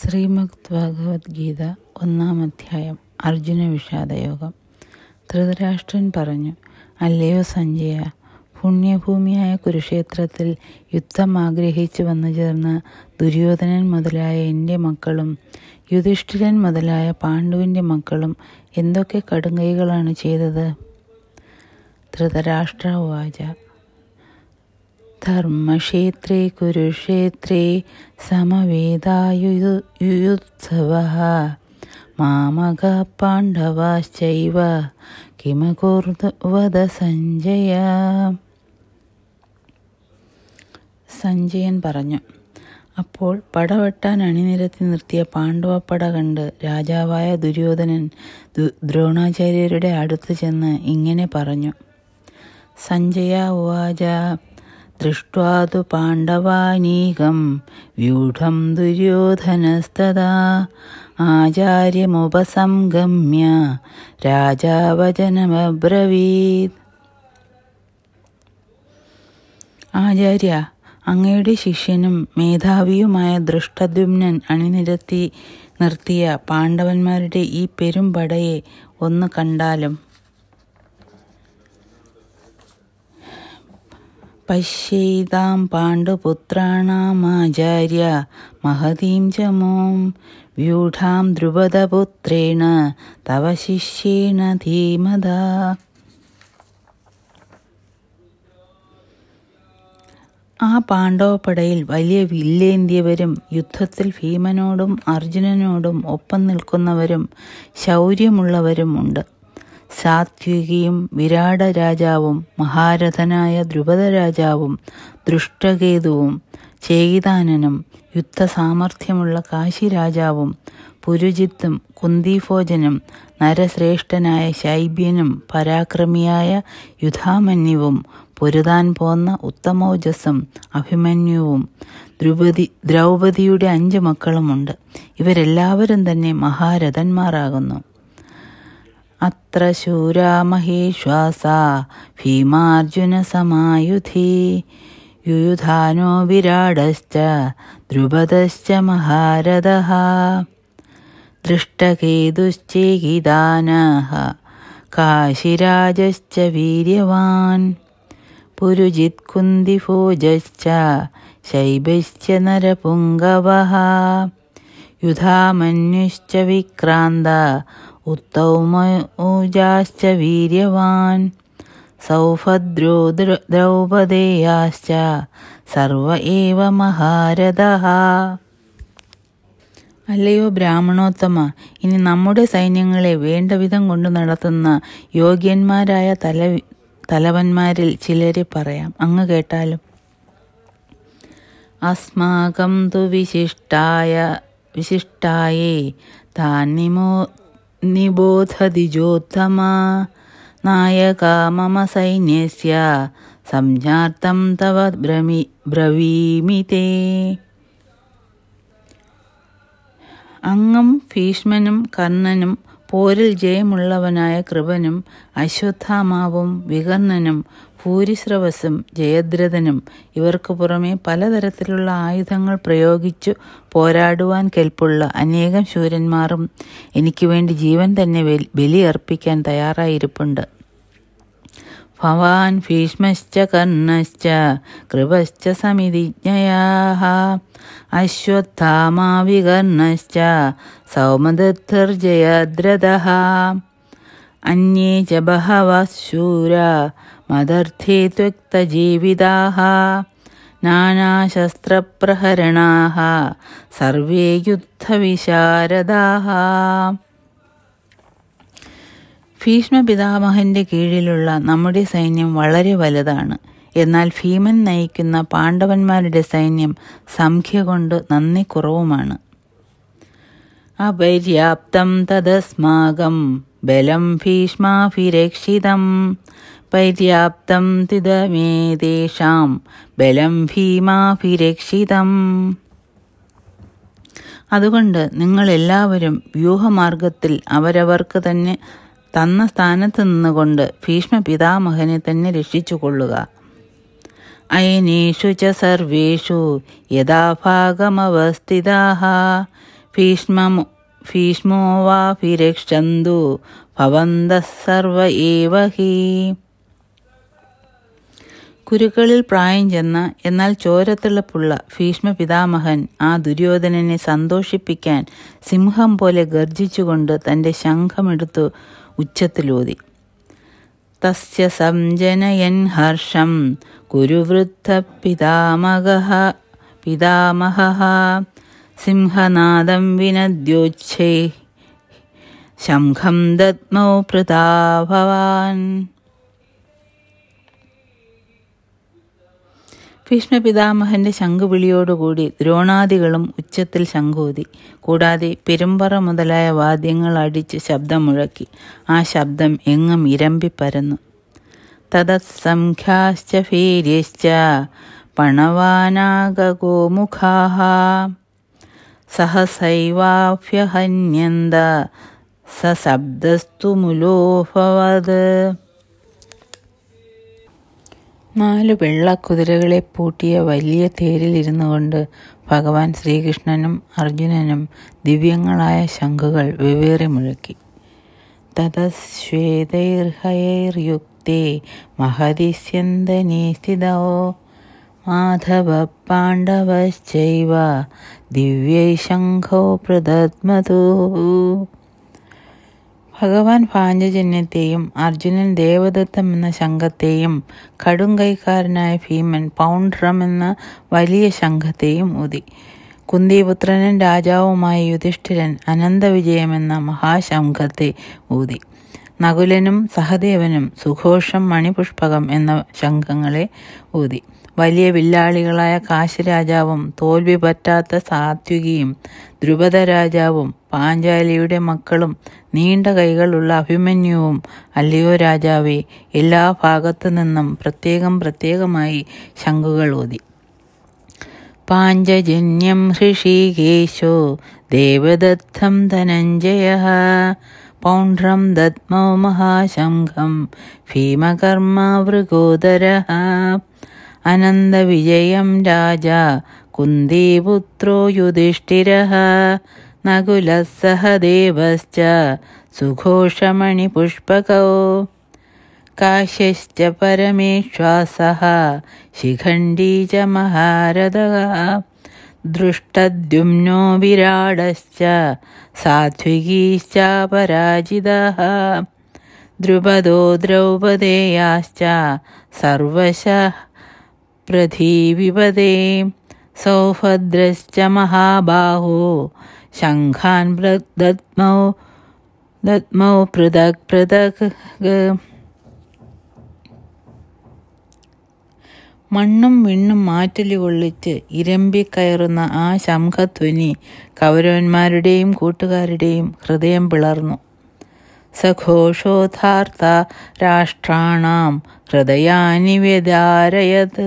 ശ്രീമദ് ഭഗവത്ഗീത ഒന്നാം അധ്യായം അർജുന വിഷാദയോഗം ധൃതരാഷ്ട്രൻ പറഞ്ഞു അല്ലയോ സഞ്ജയ പുണ്യഭൂമിയായ കുരുക്ഷേത്രത്തിൽ യുദ്ധം ആഗ്രഹിച്ചു വന്നു ചേർന്ന് ദുര്യോധനൻ മുതലായ എൻ്റെ മക്കളും യുധിഷ്ഠിരൻ മുതലായ പാണ്ഡുവിൻ്റെ മക്കളും എന്തൊക്കെ കടുങ്കൈകളാണ് ചെയ്തത് ധൃതരാഷ്ട്ര ഉവാച ധർമ്മക്ഷേത്രേ കുരുക്ഷേത്രേ സമവേദായുയുത്സവः മാമക പാണ്ഡവാശ്ചൈവ കിമകുർവത സഞ്ജയ സഞ്ജയൻ പറഞ്ഞു അപ്പോൾ പടവെട്ടാൻ അണിനിരത്തി നിർത്തിയ പട കണ്ട് രാജാവായ ദുര്യോധനൻ ദ്രോണാചാര്യരുടെ അടുത്ത് ചെന്ന് ഇങ്ങനെ പറഞ്ഞു സഞ്ജയ ഉവാച दृष्ट्वा പാണ്ഡവാനീകം വ്യൂഢം ദുര്യോധനസ്തദാ ആചാര്യമുപസംഗമ്യ രാജാവചനമബ്രവീത് ആചാര്യ അങ്ങയുടെ ശിഷ്യനും മേധാവിയുമായ ദൃഷ്ടദ്യുമ്നൻ അണിനിരത്തി നിർത്തിയ പാണ്ഡവന്മാരുടെ ഈ പെരുംപടയെ ഒന്ന് കണ്ടാലും पश्येतां पाण्डुपुत्राणामाचार्य മഹതീം ചമോം വ്യൂഢാം व्यूढां തവ तव शिष्येण ആ പാണ്ഡവപ്പടയിൽ വലിയ വില്ലേന്ത്യവരും യുദ്ധത്തിൽ ഭീമനോടും അർജുനനോടും ഒപ്പം നിൽക്കുന്നവരും ശൗര്യമുള്ളവരും ഉണ്ട് സാത്വികിയും വിരാട രാജാവും മഹാരഥനായ ധ്രുപദ രാജാവും ദൃഷ്ടകേതുവും ചേകിതാനനും യുദ്ധസാമർഥ്യമുള്ള കാശി രാജാവും പുരുജിത്തും കുന്തിഭോജനും നരശ്രേഷ്ഠനായ ശൈബ്യനും പരാക്രമിയായ യുധാമന്യുവും പൊരുതാൻ പോന്ന ഉത്തമോജസ്സും അഭിമന്യുവും ദ്രുപതി ദ്രൗപതിയുടെ അഞ്ച് മക്കളുമുണ്ട് ഇവരെല്ലാവരും തന്നെ മഹാരഥന്മാരാകുന്നു अत्र शूरा महेश्वासा भीमार्जुनसमायुधी युयुधानो विराडश्च द्रुपदश्च महारदः दृष्टकेतुश्चेकिदानाः काशिराजश्च वीर्यवान् पुरुजित्कुन्दिफोजश्च शैबश्च नरपुङ्गवः युधामन्युश्च विक्रान्ता उत्तौमौजाश्च वीर्यवान् सौभद्रो द्रौपदेयाश्च സർവ ഏവ മഹാരഥ അല്ലയോ ബ്രാഹ്മണോത്തമ ഇനി നമ്മുടെ സൈന്യങ്ങളെ വേണ്ടവിധം കൊണ്ടു നടത്തുന്ന യോഗ്യന്മാരായ തല തലവന്മാരിൽ ചിലരെ പറയാം അങ്ങ് കേട്ടാലും അസ്മാകം തു വിശിഷ്ടായ വിശിഷ്ടായേ താൻ നിമോ നിബോധതിജോത്തമാ നായക മമ സൈന്യ സംജ്ഞാർത്ഥം തവ ബ്രമി ബ്രവീമി തേ അങ്ങും ഭീഷ്മനും കർണനും പോരിൽ ജയമുള്ളവനായ കൃപനും അശ്വത്ഥാമാവും വികർണനും ഭൂരിശ്രവസും ജയദ്രഥനും ഇവർക്കു പുറമെ പലതരത്തിലുള്ള ആയുധങ്ങൾ പ്രയോഗിച്ചു പോരാടുവാൻ കെൽപ്പുള്ള അനേകം ശൂരന്മാരും എനിക്ക് വേണ്ടി ജീവൻ തന്നെ ബലി അർപ്പിക്കാൻ തയ്യാറായിരിപ്പുണ്ട് ഭവാൻ ഭീഷ്മശ്ച കർണശ്ച കൃപശ്ച സമിതിജ്ഞയാ അശ്വത്ഥാമാവികർണശ്ച സൗമദർജയദ്രഥ അന്യേ ച മദർത്ഥേ ത്വക്തജീവിതാः നാനാശസ്ത്രപ്രഹരണാः സർവേ യുദ്ധവിശാരദാः ഭീഷ്മ പിതാമഹന്റെ കീഴിലുള്ള നമ്മുടെ സൈന്യം വളരെ വലുതാണ് എന്നാൽ ഭീമൻ നയിക്കുന്ന പാണ്ഡവന്മാരുടെ സൈന്യം സംഖ്യ കൊണ്ട് നന്ദി കുറവുമാണ് അപര്യാപ്തം തദസ്മാകം ബലം ഭീഷ്മാഭിരക്ഷിതം പര്യാപ്തം തിതമേതേഷാം ബലം ഭീമാഭിരക്ഷിതം അതുകൊണ്ട് നിങ്ങൾ എല്ലാവരും വ്യൂഹമാർഗത്തിൽ അവരവർക്ക് തന്നെ തന്ന സ്ഥാനത്ത് നിന്നുകൊണ്ട് ഭീഷ്മ പിതാമഹനെ തന്നെ രക്ഷിച്ചുകൊള്ളുക അയനേഷു ച സർവേഷു യഥാഭാഗമവസ്ഥിതാഹ ഭീഷ്മ ഭീഷ്മോ വാഭിരക്ഷന്തു ഭവന്തഃ സർവ ഏവ ഹി കുരുക്കളിൽ പ്രായം ചെന്ന എന്നാൽ ചോരത്തിളപ്പുള്ള ഭീഷ്മ പിതാമഹൻ ആ ദുര്യോധനനെ സന്തോഷിപ്പിക്കാൻ സിംഹം പോലെ ഗർജിച്ചുകൊണ്ട് തൻ്റെ ശംഖമെടുത്തു ഉച്ചത്തിലൂതി തസ്യ സംജനയൻ ഹർഷം കുരുവൃദ്ധ പിതാമക പിതാമഹ സിംഹനാദം വിനദ്യോച്ഛേ ശംഖം ദത്മോ പ്രതാഭവാൻ ഭീഷ്മപിതാമഹന്റെ ശംഖുവിളിയോടുകൂടി ദ്രോണാദികളും ഉച്ചത്തിൽ ശംഖൂതി കൂടാതെ പെരുമ്പറ മുതലായ വാദ്യങ്ങൾ അടിച്ച് ശബ്ദം മുഴക്കി ആ ശബ്ദം എങ്ങും ഇരമ്പിപ്പരന്നു തതത്സംഖ്യാശ്ച ഭീര്യശ്ച പണവാനാകോമുഖാഹ സഹസൈവാഭ്യഹന്യന്ത സശബ്ദസ്തു മുലോഭവത് നാല് വെള്ള കുതിരകളെ പൂട്ടിയ വലിയ തേരിൽ ഇരുന്നു കൊണ്ട് ഭഗവാൻ ശ്രീകൃഷ്ണനും അർജുനനും ദിവ്യങ്ങളായ ശംഖുകൾ വെവേറി മുഴക്കി തതശ്വേതൈർഹയൈർയുക്തേ മഹതിസ്യന്തനീ മാധവ പാണ്ഡവശ്ചൈവ ദിവ്യൈ ശംഖോ പ്രദത്മതൂ ഭഗവാൻ ഭാഞ്ജജന്യത്തെയും അർജുനൻ ദേവദത്തം എന്ന ശംഖത്തെയും കടുംകൈക്കാരനായ ഭീമൻ പൗണ്ട്രം എന്ന വലിയ ശംഖത്തെയും ഊതി കുന്തിപുത്രനും രാജാവുമായ യുധിഷ്ഠിരൻ അനന്തവിജയമെന്ന മഹാശംഖത്തെ ഊതി നകുലനും സഹദേവനും സുഘോഷം മണിപുഷ്പകം എന്ന ശംഖങ്ങളെ ഊതി വലിയ വില്ലാളികളായ കാശിരാജാവും തോൽവി പറ്റാത്ത സാത്വികിയും ധ്രുപദ രാജാവും പാഞ്ചാലിയുടെ മക്കളും നീണ്ട കൈകളുള്ള അഭിമന്യുവും അല്ലയോ രാജാവേ എല്ലാ ഭാഗത്തു നിന്നും പ്രത്യേകം പ്രത്യേകമായി ശംഖുകൾ ഓതി പാഞ്ചജന്യം ഹൃഷികേശോ ദേവദത്തം ധനഞ്ജയ പൗണ്ഡ്രം ദത്മോ മഹാശംഖം ഭീമകർമ്മ अनन्दविजयं राजा कुन्दीपुत्रो युधिष्ठिरः नगुलस्सह देवश्च सुघोषमणिपुष्पकौ काश्यश्च परमेश्वासः शिखण्डी च महारदः दृष्टद्युम्नो विराडश्च सात्विकीश्चापराजितः द्रुपदो द्रौपदेयाश्च सर्वशः प्रथीविपदे സൗഭദ്രശ്ച മഹാബാഹോ ശംഖാൻ दद्मौ दद्मौ പൃഥക് പൃഥക് മണ്ണും വിണ്ണും മാറ്റലി കൊള്ളിച്ച് ഇരമ്പിക്കയറുന്ന ആ ശംഖധ്വനി കൗരവന്മാരുടെയും കൂട്ടുകാരുടെയും ഹൃദയം പിളർന്നു സഘോഷോധാർത്ഥ രാഷ്ട്രാണാം ഹൃദയാനി വ്യധാരയത്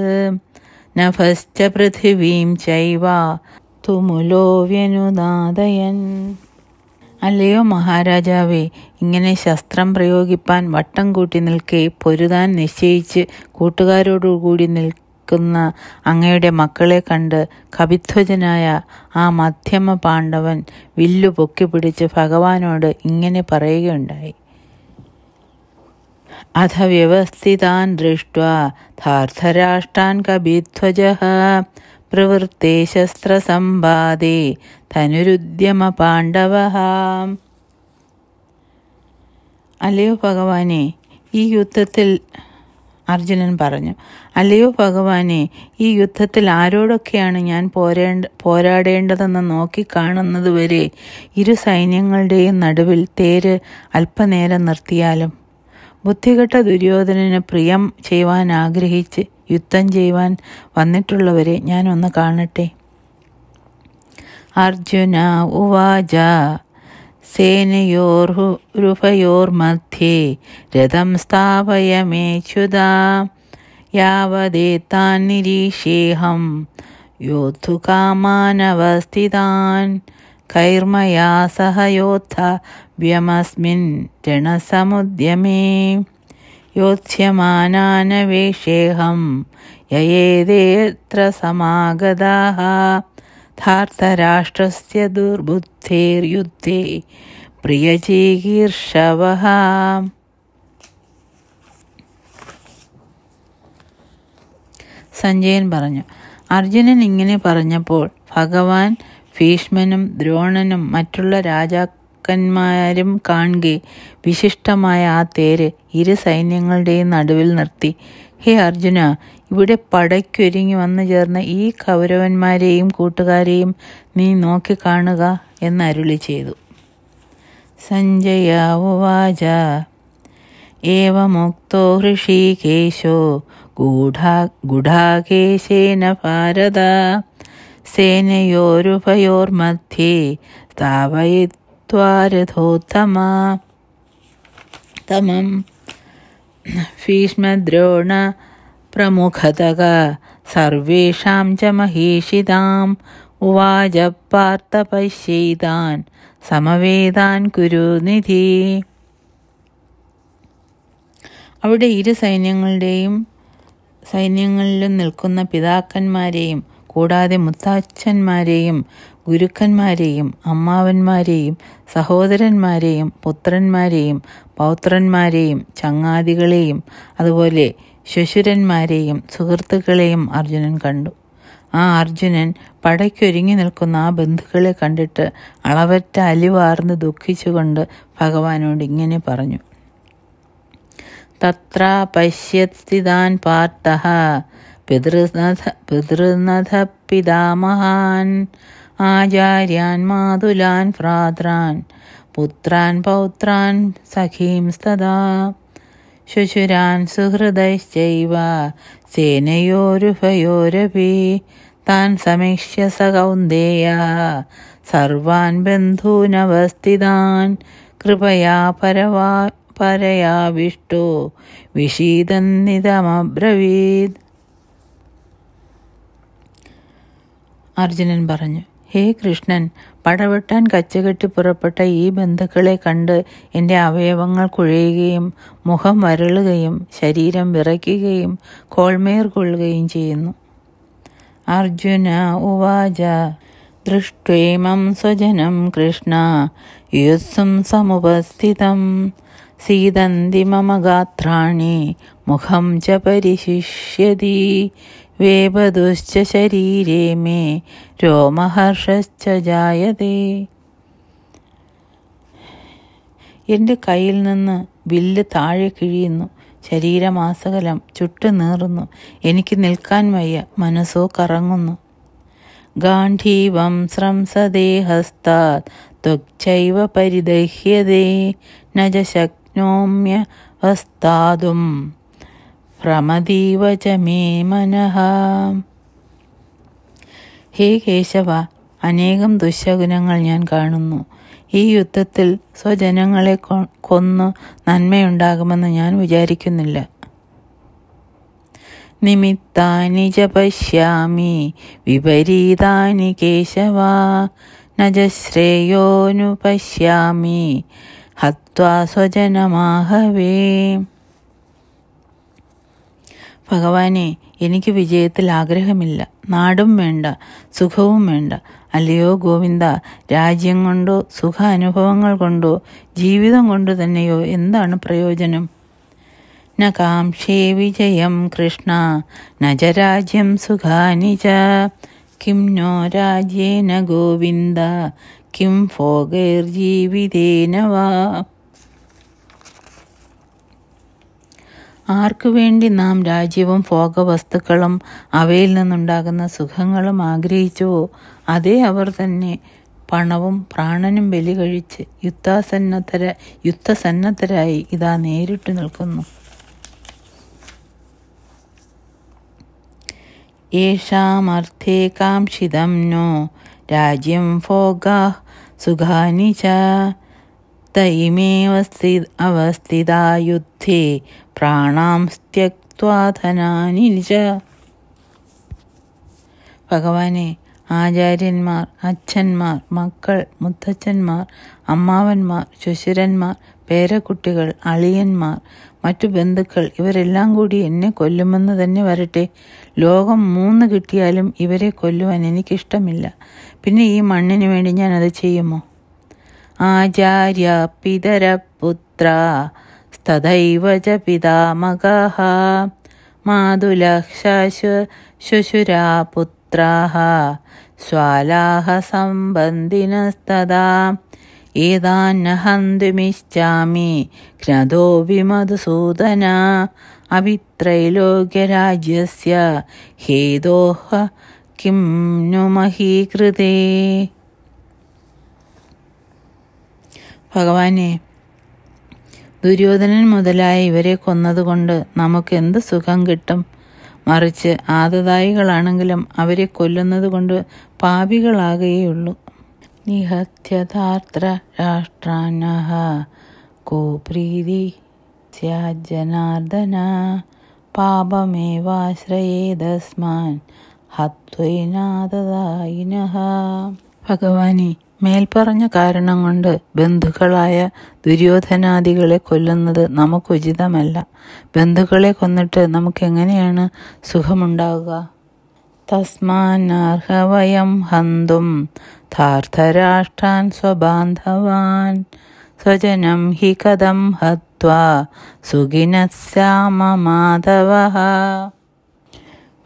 നഭശ്ച പൃഥിവീം ചൈവ തുമുലോ വ്യനുനാദയൻ അല്ലയോ മഹാരാജാവേ ഇങ്ങനെ ശസ്ത്രം പ്രയോഗിപ്പാൻ വട്ടം കൂട്ടി നിൽക്കെ പൊരുതാൻ നിശ്ചയിച്ച് കൂട്ടുകാരോടുകൂടി നിൽ നിൽക്കുന്ന അങ്ങയുടെ മക്കളെ കണ്ട് കവിധ്വജനായ ആ മധ്യമ പാണ്ഡവൻ വില്ലു പൊക്കിപ്പിടിച്ച് ഭഗവാനോട് ഇങ്ങനെ പറയുകയുണ്ടായി അഥ വ്യവസ്ഥിതാൻ ദൃഷ്ട ധാർത്ഥരാഷ്ടാൻ കവിധ്വജ പ്രവൃത്തി ശസ്ത്രസമ്പാദി ധനുരുദ്യമ പാണ്ഡവ അല്ലയോ ഭഗവാനെ ഈ യുദ്ധത്തിൽ അർജുനൻ പറഞ്ഞു അല്ലയോ ഭഗവാനെ ഈ യുദ്ധത്തിൽ ആരോടൊക്കെയാണ് ഞാൻ പോരേണ്ട പോരാടേണ്ടതെന്ന് നോക്കിക്കാണുന്നതുവരെ ഇരു സൈന്യങ്ങളുടെയും നടുവിൽ തേര് അല്പനേരം നിർത്തിയാലും ബുദ്ധിഘട്ട ദുര്യോധനന് പ്രിയം ചെയ്യുവാൻ ആഗ്രഹിച്ച് യുദ്ധം ചെയ്യുവാൻ വന്നിട്ടുള്ളവരെ ഞാനൊന്ന് കാണട്ടെ അർജുന ഉവാജ सेनयोर्हुरुभयोर्मध्ये रथं स्थापय मे च्युदा निरीशेऽहं योद्धुकामानवस्थितान् कैर्मया सह योद्ध व्यमस्मिन् ऋणसमुद्यमे ययेदेत्र समागताः ധാർത്തരാഷ്ട്രസ്യ ദുർബുദ്ധേർയുദ്ധേ പ്രിയചികീർഷവ സഞ്ജയൻ പറഞ്ഞു അർജുനൻ ഇങ്ങനെ പറഞ്ഞപ്പോൾ ഭഗവാൻ ഭീഷ്മനും ദ്രോണനും മറ്റുള്ള രാജാക്കന്മാരും കാണുകെ വിശിഷ്ടമായ ആ തേര് ഇരു സൈന്യങ്ങളുടെയും നടുവിൽ നിർത്തി ഹേ അർജുന ഇവിടെ പടയ്ക്കൊരുങ്ങി വന്നു ചേർന്ന ഈ കൗരവന്മാരെയും കൂട്ടുകാരെയും നീ നോക്കിക്കാണുക എന്ന് അരുളി ചെയ്തു സഞ്ജയാവുവാച ഏവമുക്തോ ഹൃഷീകേശോ ഗൂഢാ ഗുഢാകേശേന ഭാരത സേനയോരുഭയോർമധ്യേ സ്ഥാപയിത്വാരഥോത്തമ തമം ഭീഷ്മദ്രോണ प्रमुखतः ച മഹേഷിതാം ഉവാച പാർത്ഥ पार्थपश्यैतान् സമവേദാൻ കുരുനിധി അവിടെ ഇരു സൈന്യങ്ങളുടെയും സൈന്യങ്ങളിലും നിൽക്കുന്ന പിതാക്കന്മാരെയും കൂടാതെ മുത്താച്ഛന്മാരെയും ഗുരുക്കന്മാരെയും അമ്മാവന്മാരെയും സഹോദരന്മാരെയും പുത്രന്മാരെയും പൗത്രന്മാരെയും ചങ്ങാതികളെയും അതുപോലെ ശശുരന്മാരെയും സുഹൃത്തുക്കളെയും അർജുനൻ കണ്ടു ആ അർജുനൻ പടയ്ക്കൊരുങ്ങി നിൽക്കുന്ന ആ ബന്ധുക്കളെ കണ്ടിട്ട് അളവറ്റ അലിവാർന്ന് ദുഃഖിച്ചുകൊണ്ട് ഭഗവാനോട് ഇങ്ങനെ പറഞ്ഞു തത്ര പശ്യസ്ഥിതാൻ പാർത്ഥ പിതൃനഥ പിതൃനഥ പിതാമഹാൻ ആചാര്യാൻ മാതുലാൻ ഭ്രാതൃാൻ പുത്രാൻ പൗത്രാൻ സഖീംസ്തദാ ശുശുരാൻ സുഹൃദൈശ്ചൈവ സേനയോരുഭയോരപി താൻ സമീക്ഷ്യ സകൗന്ദേയ സർവാൻ ബന്ധൂനവസ്ഥിതാൻ കൃപയാ പരവാ പരയാവിഷ്ടോ വിഷീതന്നിതമബ്രവീത് അർജുനൻ പറഞ്ഞു ഹേ കൃഷ്ണൻ പടവെട്ടാൻ കച്ചകെട്ടി പുറപ്പെട്ട ഈ ബന്ധുക്കളെ കണ്ട് എൻ്റെ അവയവങ്ങൾ കുഴയുകയും മുഖം വരളുകയും ശരീരം വിറയ്ക്കുകയും കോൾമേർ കൊള്ളുകയും ചെയ്യുന്നു അർജുന ഉവാച ദൃഷ്ടേമം സ്വജനം കൃഷ്ണ യുസ്സും സമുപസ്ഥിതം സീതന്തി മമ ഗാത്രാണി മുഖം ച പരിശിഷ്യതി വേപതുശ്ച ശരീരേ മേ രോമഹർഷശ്ച ജായതേ എൻ്റെ കയ്യിൽ നിന്ന് വില്ല് താഴെ കിഴിയുന്നു ശരീരമാസകലം ചുട്ടു നീറുന്നു എനിക്ക് നിൽക്കാൻ വയ്യ മനസ്സോ കറങ്ങുന്നു ഗാന്ധീവം ശ്രംസദേഹസ്താത് ത്വക്ചൈവ പരിദഹ്യതേ നജശക്നോമ്യ വസ്താതും रमदीव च मे मनः ഹേ കേശവ അനേകം ദുശകുനങ്ങൾ ഞാൻ കാണുന്നു ഈ യുദ്ധത്തിൽ സ്വജനങ്ങളെ കൊന്ന് നന്മയുണ്ടാകുമെന്ന് ഞാൻ വിചാരിക്കുന്നില്ല നിമിത്താനി ച പശ്യാമി വിപരീതാനി കേശവ നജശ്രേയോനു പശ്യാമി ഹത്വാ സ്വജനമാഹവേ ഭഗവാനെ എനിക്ക് വിജയത്തിൽ ആഗ്രഹമില്ല നാടും വേണ്ട സുഖവും വേണ്ട അല്ലയോ ഗോവിന്ദ രാജ്യം കൊണ്ടോ സുഖ അനുഭവങ്ങൾ കൊണ്ടോ ജീവിതം കൊണ്ടു തന്നെയോ എന്താണ് പ്രയോജനം ന കാംക്ഷേ വിജയം കൃഷ്ണ നജ രാജ്യം സുഖാനി കിം നോ രാജ്യേന ഗോവിന്ദ കിം ഭോഗൈർജീവിതേന വാ ആർക്കു വേണ്ടി നാം രാജ്യവും ഭോഗവസ്തുക്കളും അവയിൽ നിന്നുണ്ടാകുന്ന സുഖങ്ങളും ആഗ്രഹിച്ചുവോ അതേ അവർ തന്നെ പണവും പ്രാണനും ബലി കഴിച്ച് യുദ്ധാസന്നദ്ധര യുദ്ധസന്നദ്ധരായി ഇതാ നേരിട്ട് നിൽക്കുന്നു യേഷാമർത്ഥേ കാംക്ഷിതം നോ രാജ്യം ഭോഗാ സുഖാനി ച അവസ്ഥിതാ യുദ്ധേ പ്രാണാംസ്ത്യക്വാധനാനിജ ഭഗവാനെ ആചാര്യന്മാർ അച്ഛന്മാർ മക്കൾ മുത്തച്ഛന്മാർ അമ്മാവന്മാർ ശുശിരന്മാർ പേരക്കുട്ടികൾ അളിയന്മാർ മറ്റു ബന്ധുക്കൾ ഇവരെല്ലാം കൂടി എന്നെ കൊല്ലുമെന്ന് തന്നെ വരട്ടെ ലോകം മൂന്ന് കിട്ടിയാലും ഇവരെ കൊല്ലുവാൻ എനിക്കിഷ്ടമില്ല പിന്നെ ഈ മണ്ണിന് വേണ്ടി ഞാൻ അത് ചെയ്യുമോ ആചാര്യ പിതര പുത്ര തഥൈവ ച പിതാമകः मातुलः शुशुरा पुत्राः स्वालाः सम्बन्धिनस्तदा एतान्नहन्तिमिष्यामि क्रदोऽपि मधुसूदना अभित्रैलोक्यराज्यस्य हेदोः किं नु महीकृते ഭഗവാനെ ദുര്യോധനൻ മുതലായ ഇവരെ കൊന്നതുകൊണ്ട് നമുക്ക് എന്ത് സുഖം കിട്ടും മറിച്ച് ആദതായികളാണെങ്കിലും അവരെ കൊല്ലുന്നത് കൊണ്ട് പാപികളാകുകയുള്ളൂ നിഹത്യതാർത്ര രാഷ്ട്രാനഹ കോപ്രീതി സ്യാജനാർദ്ദന പാപമേവാശ്രയേതസ്മാൻ ഹത്വനാഥദായിനഹ ഭഗവാനെ മേൽപ്പറഞ്ഞ കാരണം കൊണ്ട് ബന്ധുക്കളായ ദുര്യോധനാദികളെ കൊല്ലുന്നത് നമുക്ക് ഉചിതമല്ല ബന്ധുക്കളെ കൊന്നിട്ട് നമുക്കെങ്ങനെയാണ് സുഖമുണ്ടാവുക തസ്മാനർഹവയം ഹന്തും ധാർത്ഥരാഷ്ട്രാൻ സ്വബാന്ധവാൻ സ്വജനം ഹി കഥം ഹത്വാ സുഖിനശ്യാമ മാധവ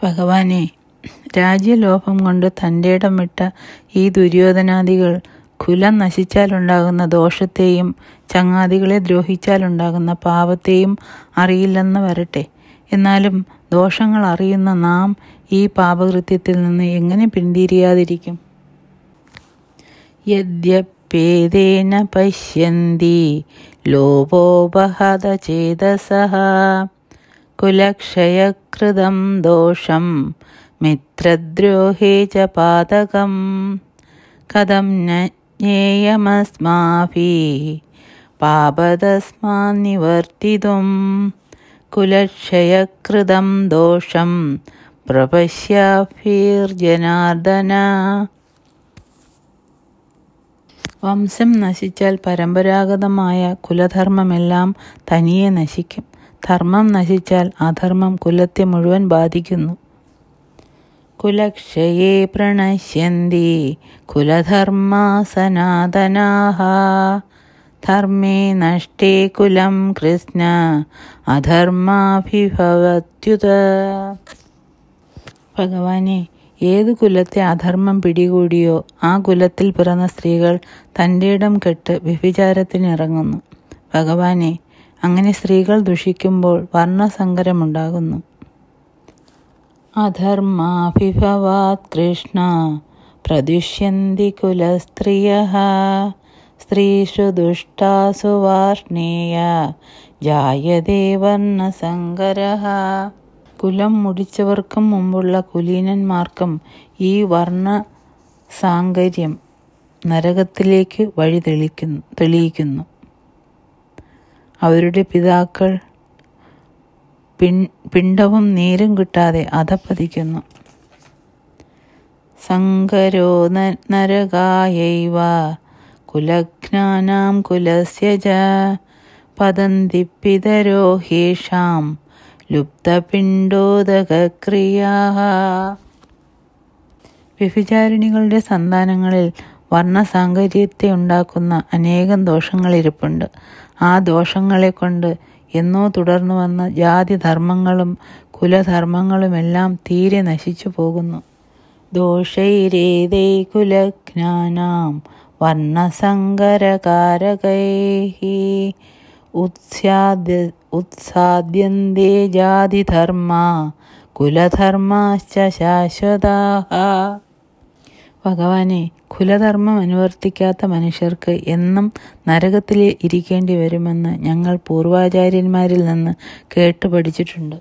ഭഗവാനെ രാജ്യലോഭം കൊണ്ട് തൻ്റെ ഇടം വിട്ട ഈ ദുര്യോധനാദികൾ കുലം നശിച്ചാലുണ്ടാകുന്ന ദോഷത്തെയും ചങ്ങാതികളെ ദ്രോഹിച്ചാലുണ്ടാകുന്ന പാപത്തെയും അറിയില്ലെന്ന് വരട്ടെ എന്നാലും ദോഷങ്ങൾ അറിയുന്ന നാം ഈ പാപകൃത്യത്തിൽ നിന്ന് എങ്ങനെ പിന്തിരിയാതിരിക്കും യദ്യപ്യേതേന പശ്യന്തി ലോപോപഹത ചേതസ കുലക്ഷയകൃതം ദോഷം മിത്രദ്രോഹേ ച പാതകം കഥം ജ്ഞേയമസ്മാഭി പാപതസ്മാൻ നിവർത്തിതും കുലക്ഷയകൃതം ദോഷം പ്രപശ്യാഭീർജനാർദ്ദന വംശം നശിച്ചാൽ പരമ്പരാഗതമായ കുലധർമ്മമെല്ലാം തനിയെ നശിക്കും ധർമ്മം നശിച്ചാൽ അധർമ്മം കുലത്തെ മുഴുവൻ ബാധിക്കുന്നു കുലക്ഷയെ പ്രണശ്യന്തി कुलधर्मा സനാതനാ ധർമ്മേ നഷ്ടേ കുലം കൃഷ്ണ അധർമാഭിഭവത്യുത ഭഗവാനെ ഏത് കുലത്തെ അധർമ്മം പിടികൂടിയോ ആ കുലത്തിൽ പിറന്ന സ്ത്രീകൾ തൻ്റെ ഇടം കെട്ട് വ്യഭിചാരത്തിനിറങ്ങുന്നു ഭഗവാനെ അങ്ങനെ സ്ത്രീകൾ ദുഷിക്കുമ്പോൾ വർണ്ണസങ്കരമുണ്ടാകുന്നു അധർമാഭിഭവാത് കൃഷ്ണ പ്രദിഷ്യന്തി കുലസ്ത്രിയ സ്ത്രീഷു ദുഷ്ടാസു വാർഷ്ണേയ ജായതേ വർണ്ണസങ്കര കുലം മുടിച്ചവർക്കും മുമ്പുള്ള കുലീനന്മാർക്കും ഈ വർണ്ണ സാങ്കര്യം നരകത്തിലേക്ക് വഴി തെളിക്കുന്നു തെളിയിക്കുന്നു അവരുടെ പിതാക്കൾ പിൻ പിണ്ടവും നീരും കിട്ടാതെ അധപ്പതിക്കുന്നു സങ്കരോ നരകായൈവ കുലജ്ഞാനാം കുലസ്യ ജ പതന്തി പിതരോ ഹീഷാം ലുപ്തപിണ്ടോദകക്രിയാ വ്യഭിചാരിണികളുടെ സന്താനങ്ങളിൽ സാങ്കര്യത്തെ ഉണ്ടാക്കുന്ന അനേകം ദോഷങ്ങളിരിപ്പുണ്ട് ആ ദോഷങ്ങളെ കൊണ്ട് എന്നോ തുടർന്നു വന്ന ധർമ്മങ്ങളും കുലധർമ്മങ്ങളുമെല്ലാം തീരെ നശിച്ചു പോകുന്നു ദോഷൈരേതേ കുലജ്ഞാനാം വർണ്ണസങ്കരകാരകൈ ഉത്സാദ്യ ഉത്സാദ്യന്തേ ജാതിധർമ്മ കുലധർമാശ്ച ശാശ്വത ഭഗവാനെ കുലധർമ്മം അനുവർത്തിക്കാത്ത മനുഷ്യർക്ക് എന്നും നരകത്തിൽ ഇരിക്കേണ്ടി വരുമെന്ന് ഞങ്ങൾ പൂർവാചാര്യന്മാരിൽ നിന്ന് കേട്ടു പഠിച്ചിട്ടുണ്ട്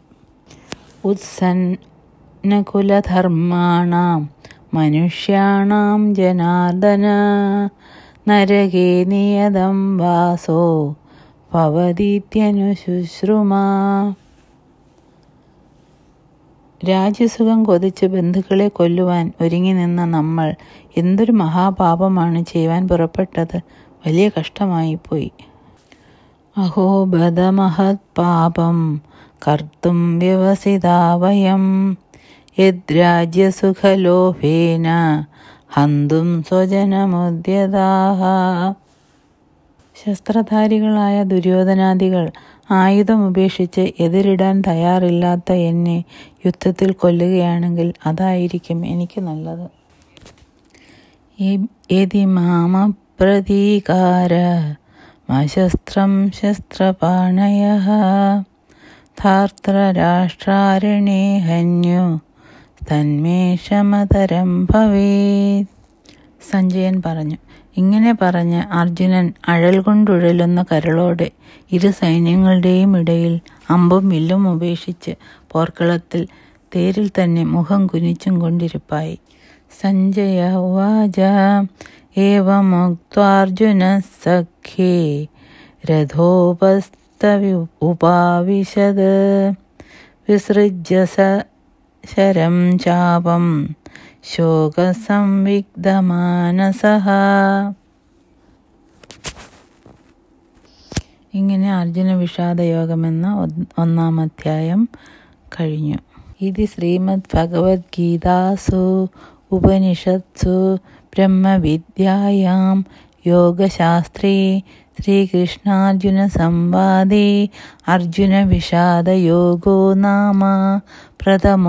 ഉത്സന്നകുലധർമാണാം മനുഷ്യാണാം ജനാർദ്ദന നരകേ നിയതം വാസോ പവതീത്യനുശുശ്രുമാ രാജ്യസുഖം കൊതിച്ച് ബന്ധുക്കളെ കൊല്ലുവാൻ ഒരുങ്ങി നിന്ന നമ്മൾ എന്തൊരു മഹാപാപമാണ് ചെയ്യുവാൻ പുറപ്പെട്ടത് വലിയ കഷ്ടമായിപ്പോയി അഹോ ബദമഹത് പാപം കർത്തും വ്യവസിതാവയം യദ്രാജ്യസുഖലോഭേന ഹന്തും സ്വജനമുദ്യതാഹ ശസ്ത്രധാരികളായ ദുര്യോധനാദികൾ ആയുധം ഉപേക്ഷിച്ച് എതിരിടാൻ തയ്യാറില്ലാത്ത എന്നെ യുദ്ധത്തിൽ കൊല്ലുകയാണെങ്കിൽ അതായിരിക്കും എനിക്ക് നല്ലത് യതി മാമപ്രതീകാര മശസ്ത്രം ശസ്ത്രപാണയ ഹന്യു തന്മേ ശമതരം സഞ്ജയൻ പറഞ്ഞു ഇങ്ങനെ പറഞ്ഞ് അർജുനൻ അഴൽ കൊണ്ടുഴലുന്ന കരളോടെ ഇരു സൈന്യങ്ങളുടെയും ഇടയിൽ അമ്പും വില്ലും ഉപേക്ഷിച്ച് പോർക്കളത്തിൽ തേരിൽ തന്നെ മുഖം കുനിച്ചും കൊണ്ടിരിപ്പായി സഞ്ജയ വാജ ഏവമുക്ർജുന സഖ്യേ രഥോപസ്ത ഉപാവിശത് വിസൃജ്യ സ ശരം ചാപം ശോകസംവിഗ്ധമാനസഹ ഇങ്ങനെ അർജുന വിഷാദ യോഗമെന്ന ഒന്നാം അധ്യായം കഴിഞ്ഞു ഇത് ശ്രീമദ് ഭഗവത്ഗീതാസു ഉപനിഷത്സു ബ്രഹ്മവിദ്യായാം യോഗശാസ്ത്രേ ശ്രീകൃഷ്ണാർജുന സംവാദേ അർജുന വിഷാദയോഗോ നാമ പ്രഥമോധ്യായ